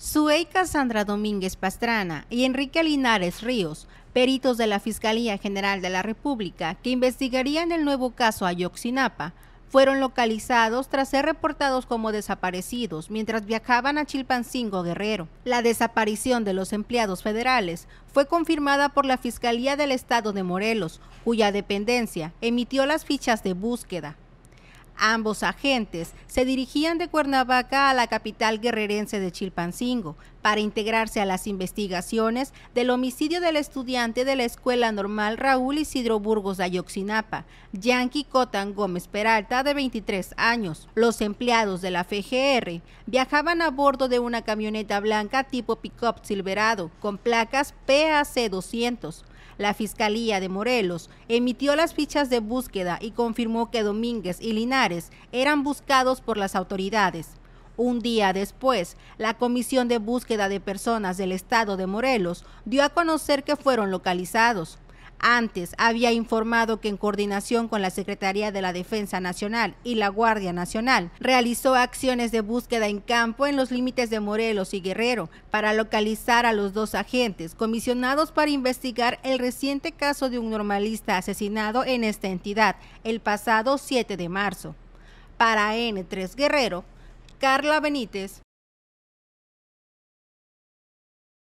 Zueika Sandra Domínguez Pastrana y Enrique Linares Ríos, peritos de la Fiscalía General de la República que investigarían el nuevo caso Ayoxinapa, fueron localizados tras ser reportados como desaparecidos mientras viajaban a Chilpancingo Guerrero. La desaparición de los empleados federales fue confirmada por la Fiscalía del Estado de Morelos, cuya dependencia emitió las fichas de búsqueda. Ambos agentes se dirigían de Cuernavaca a la capital guerrerense de Chilpancingo para integrarse a las investigaciones del homicidio del estudiante de la Escuela Normal Raúl Isidro Burgos de Ayoxinapa, Yankee Cotan Gómez Peralta, de 23 años. Los empleados de la FGR viajaban a bordo de una camioneta blanca tipo pickup silverado con placas PAC 200. La Fiscalía de Morelos emitió las fichas de búsqueda y confirmó que Domínguez y Linares eran buscados por las autoridades. Un día después, la Comisión de Búsqueda de Personas del Estado de Morelos dio a conocer que fueron localizados. Antes había informado que en coordinación con la Secretaría de la Defensa Nacional y la Guardia Nacional realizó acciones de búsqueda en campo en los límites de Morelos y Guerrero para localizar a los dos agentes comisionados para investigar el reciente caso de un normalista asesinado en esta entidad el pasado 7 de marzo. Para N3 Guerrero, Carla Benítez,